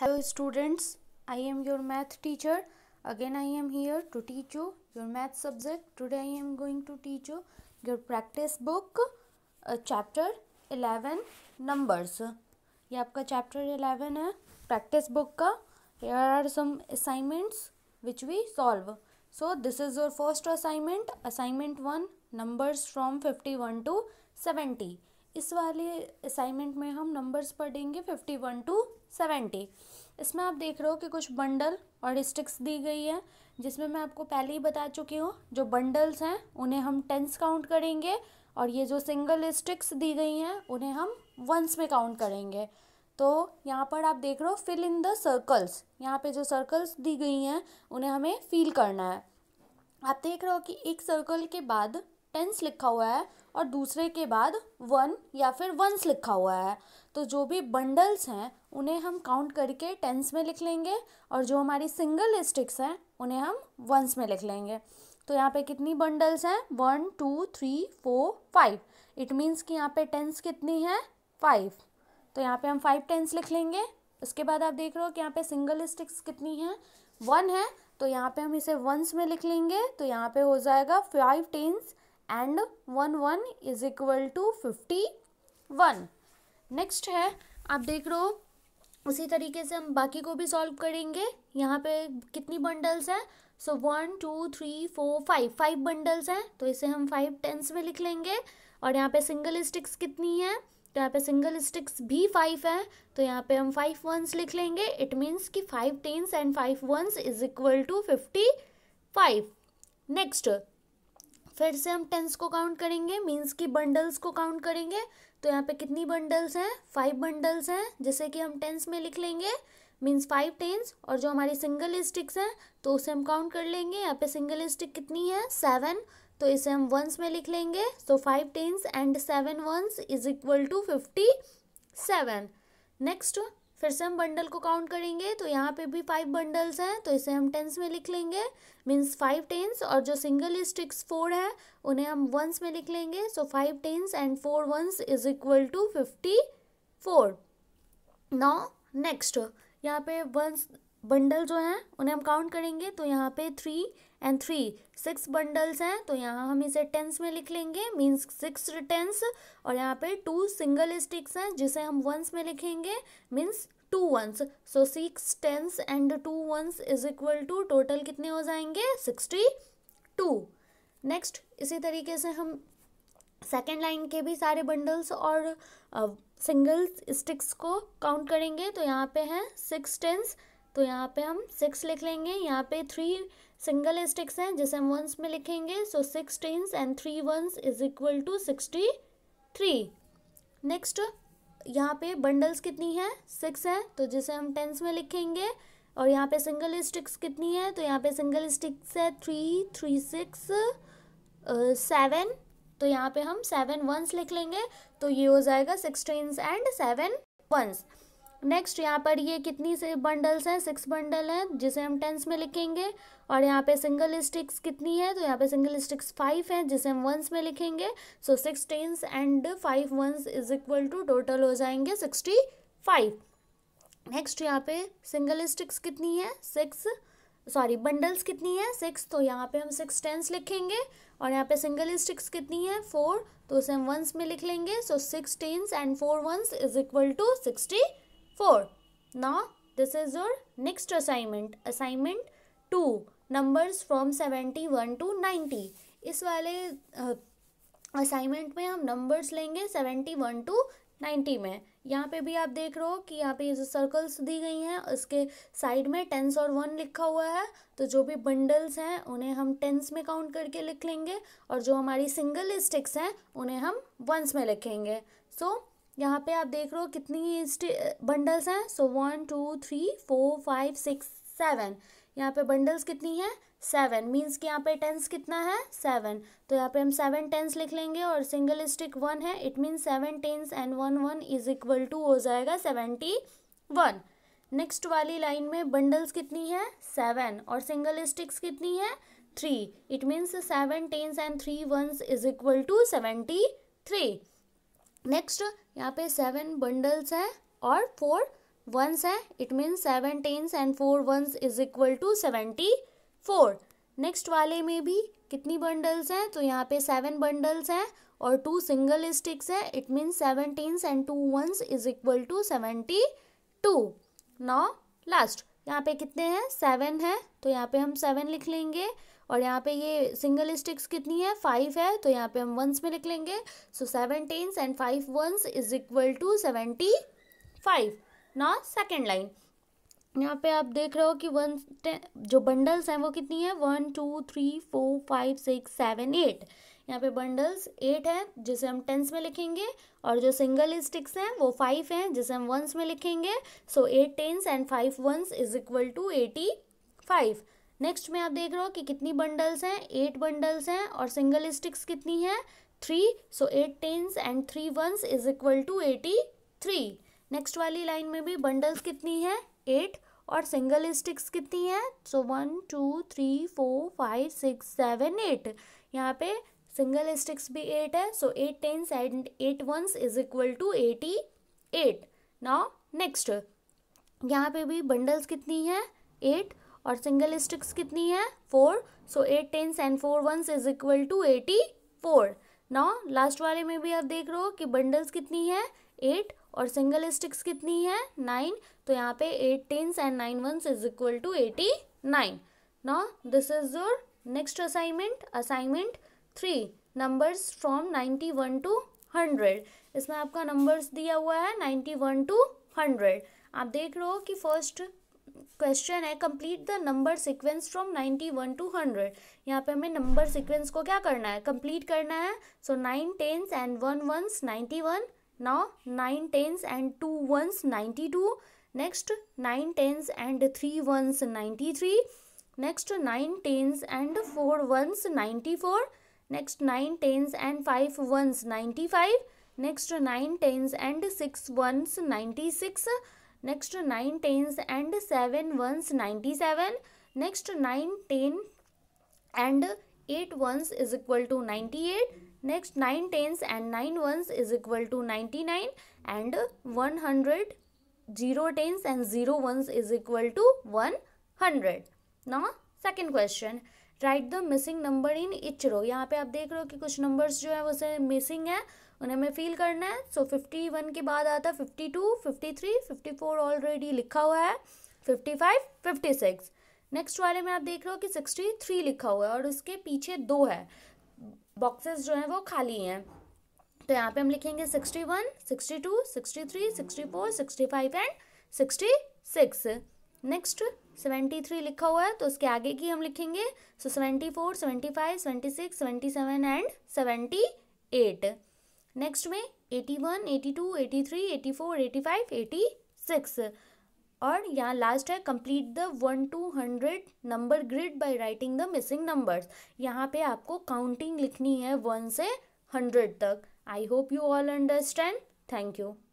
Hello students, I am your math teacher. Again I am here to teach you your math subject. Today I am going to teach you your practice book uh, chapter 11 numbers. ये आपका chapter 11 है practice book Here are some assignments which we solve. So this is your first assignment. Assignment 1 numbers from 51 to 70. इस वाले assignment में हम numbers पढ़ेंगे fifty one two seventy इसमें आप देख रहे हो कि कुछ बंडल और स्टिक्स दी गई है जिसमें मैं आपको पहले ही बता चुकी हूँ जो बंडल्स हैं उन्हें हम टेंस काउंट करेंगे और ये जो सिंगल स्टिक्स दी गई हैं उन्हें हम वंस में काउंट करेंगे तो यहाँ पर आप देख रहे हो फिल इन द सर्कल्स यहाँ पे जो सर्कल्स दी गई हैं उन्हें हमें फील करना है आप देख रहे हो कि एक सर्कल के बाद टेंस लिखा हुआ है और दूसरे के बाद वन या फिर वंस लिखा हुआ है तो जो भी बंडल्स हैं उन्हें हम काउंट करके टेंस में लिख लेंगे और जो हमारी सिंगल स्टिक्स हैं उन्हें हम वंस में लिख लेंगे तो यहाँ पे कितनी बंडल्स हैं one two three four five it means कि यहाँ पे टेंस कितनी है फाइव तो यहाँ पे हम फाइव टेंस लिख लेंगे उसके बाद आप देख रहे हो कि यहाँ पे सिंगल स्टिक्स कितनी है वन है तो यहाँ पे हम इसे वंस में लिख लेंगे तो यहाँ पे हो जाएगा five tens and one one is equal to fifty one next है आप देख रहे हो उसी तरीके से हम बाकी को भी सॉल्व करेंगे यहाँ पे कितनी बंडल्स हैं so one two three four five five bundles हैं तो इसे हम फाइव टेंस में लिख लेंगे और यहाँ पे सिंगल स्टिक्स कितनी हैं तो यहाँ पे सिंगल स्टिक्स भी फाइव हैं तो यहाँ पे हम फाइव वंस लिख लेंगे इट मीन्स कि five tens and five ones is equal to fifty five next फिर से हम टेंस को काउंट करेंगे मीन्स की बंडल्स को काउंट करेंगे तो यहाँ पे कितनी बंडल्स हैं फाइव बंडल्स हैं जैसे कि हम टेंस में लिख लेंगे मीन्स फाइव टेंस और जो हमारी सिंगल स्टिक्स हैं तो उसे हम काउंट कर लेंगे यहाँ पे सिंगल स्टिक कितनी है सेवन तो इसे हम वंस में लिख लेंगे so five tens and seven ones is equal to fifty seven next फिर से हम बंडल को काउंट करेंगे तो यहाँ पे भी फाइव बंडल्स हैं तो इसे हम टेंस में लिख लेंगे मीन्स फाइव टेंस और जो सिंगल स्टिक्स फोर है उन्हें हम वंस में लिख लेंगे so five tens and four ones is equal to fifty four now next यहाँ पे वंस बंडल जो हैं उन्हें हम काउंट करेंगे तो यहाँ पे three and three six bundles हैं तो यहाँ हम इसे टेंस में लिख लेंगे मीन्स सिक्स टेंस और यहाँ पे टू सिंगल स्टिक्स हैं जिसे हम वंस में लिखेंगे means two ones so six tens and two ones is equal to total कितने हो जाएंगे सिक्सटी टू नेक्स्ट इसी तरीके से हम सेकेंड लाइन के भी सारे बंडल्स और सिंगल uh, स्टिक्स को काउंट करेंगे तो यहाँ पे हैं सिक्स टेंस तो यहाँ पे हम सिक्स लिख लेंगे यहाँ पे थ्री सिंगल स्टिक्स हैं जिसे हम वंस में लिखेंगे so six tens and three ones is equal to sixty three next यहाँ पे बंडल्स कितनी हैं सिक्स हैं तो जिसे हम टेंस में लिखेंगे और यहाँ पे सिंगल स्टिक्स कितनी है तो यहाँ पे सिंगल स्टिक्स है थ्री थ्री सिक्स सेवन तो यहाँ पे हम सेवन वंस लिख लेंगे तो ये हो जाएगा six tens and seven ones next यहाँ पर ये कितनी से बंडल्स हैं सिक्स बंडल हैं जिसे हम टेंस में लिखेंगे और यहाँ पे सिंगल स्टिक्स कितनी है तो यहाँ पे सिंगल स्टिक्स फाइव हैं जिसे हम वंस में लिखेंगे so six tens and five ones is equal to total हो जाएंगे सिक्सटी फाइव नेक्स्ट यहाँ पे सिंगल स्टिक्स कितनी है सिक्स सॉरी बंडल्स कितनी है सिक्स तो यहाँ पे हम सिक्स टेंस लिखेंगे और यहाँ पे सिंगल स्टिक्स कितनी है फोर तो उसे हम वंस में लिख लेंगे so six tens and four ones is equal to sixty 4. Now this is your next assignment. Assignment numbers Numbers from one to ninety इस वाले असाइनमेंट में हम नंबर्स लेंगे सेवेंटी वन टू नाइन्टी में यहाँ पे भी आप देख रहे हो कि यहाँ पे जो सर्कल्स दी गई हैं उसके साइड में टेंस और वन लिखा हुआ है तो जो भी बंडल्स हैं उन्हें हम टेंस में काउंट करके लिख लेंगे और जो हमारी सिंगल स्टिक्स हैं उन्हें हम वंस में लिखेंगे सो so, यहाँ पे आप देख रहे हो कितनी बंडल्स हैं so one two three four five six seven यहाँ पे बंडल्स कितनी हैं सेवन मीन्स कि यहाँ पे टेंस कितना है सेवन तो यहाँ पे हम सेवन टेंस लिख लेंगे और सिंगल स्टिक वन है it means seven tens and one one is equal to हो जाएगा सेवेंटी वन नेक्स्ट वाली लाइन में बंडल्स कितनी है सेवन और सिंगल स्टिक्स कितनी है three it means seven tens and three ones is equal to seventy three next यहाँ पे सेवन बंडल्स हैं और फोर वंस हैं it means seven tens and four ones is equal to seventy four next वाले में भी कितनी bundles हैं तो यहाँ पे सेवन बंडल्स हैं और टू सिंगल स्टिक्स हैं it means seven tens and two ones is equal to seventy two now last यहाँ पे कितने हैं सेवन है तो यहाँ पे हम सेवन लिख लेंगे और यहाँ पे ये सिंगल स्टिक्स कितनी है फाइव है तो यहाँ पे हम वंस में लिख लेंगे so seven tens and five ones is equal to seventy five ना सेकेंड लाइन यहाँ पे आप देख रहे हो कि वन जो बंडल्स हैं वो कितनी है one two three four five six seven eight यहाँ पे बंडल्स एट है जिसे हम टेंस में लिखेंगे और जो सिंगल स्टिक्स हैं वो फाइव हैं जिसे हम वंस में लिखेंगे so eight tens and five ones is equal to eighty five next में आप देख रहे हो कि कितनी बंडल्स हैं एट बंडल्स हैं और सिंगल स्टिक्स कितनी हैं three so eight tens and three ones is equal to eighty three next वाली लाइन में भी बंडल्स कितनी हैं एट और सिंगल स्टिक्स कितनी हैं so one two three four five six seven eight यहाँ पे सिंगल स्टिक्स भी एट है so eight tens and eight ones is equal to eighty eight now next यहाँ पे भी बंडल्स कितनी हैं एट और सिंगल स्टिक्स कितनी है four so eight tens and four ones is equal to eighty four now last वाले में भी आप देख रहे हो कि बंडल्स कितनी है एट और सिंगल स्टिक्स कितनी है नाइन तो यहाँ पे eight tens and nine ones is equal to eighty nine now this is your next assignment assignment three numbers from ninety one to hundred इसमें आपका नंबर्स दिया हुआ है नाइन्टी वन टू हंड्रेड आप देख रहे हो कि फर्स्ट क्वेश्चन है complete the number sequence from ninety one to hundred यहाँ पे हमें नंबर सीक्वेंस को क्या करना है कंप्लीट करना है so nine tens and one ones ninety one now nine tens and two ones ninety two next nine tens and three ones ninety three next nine tens and four ones ninety four Next 9 tens and 5 ones 95. Next 9 tens and 6 ones 96. Next 9 tens and 7 ones 97. Next 9 10 and 8 ones is equal to 98. Next 9 tens and 9 ones is equal to 99 and 100 0 tens and 0 ones is equal to 100. Now second question. Write the missing number in each row यहाँ पे आप देख रहे हो कि कुछ numbers जो है वो से मिसिंग है उन्हें हमें फील करना है सो फिफ्टी वन के बाद आता है fifty two fifty three fifty four already लिखा हुआ है fifty five fifty six next वाले में आप देख रहे हो कि सिक्सटी थ्री लिखा हुआ है और उसके पीछे दो है बॉक्सेस जो हैं वो खाली हैं तो यहाँ पे हम लिखेंगे sixty one sixty two sixty three sixty four sixty five and sixty six next seventy three लिखा हुआ है तो उसके आगे की हम लिखेंगे so seventy four seventy five seventy six seventy seven and seventy eight next में eighty one eighty two eighty three eighty four eighty five eighty six और यहाँ लास्ट है complete the one to hundred number grid by writing the missing numbers यहाँ पे आपको counting लिखनी है one से हंड्रेड तक I hope you all understand thank you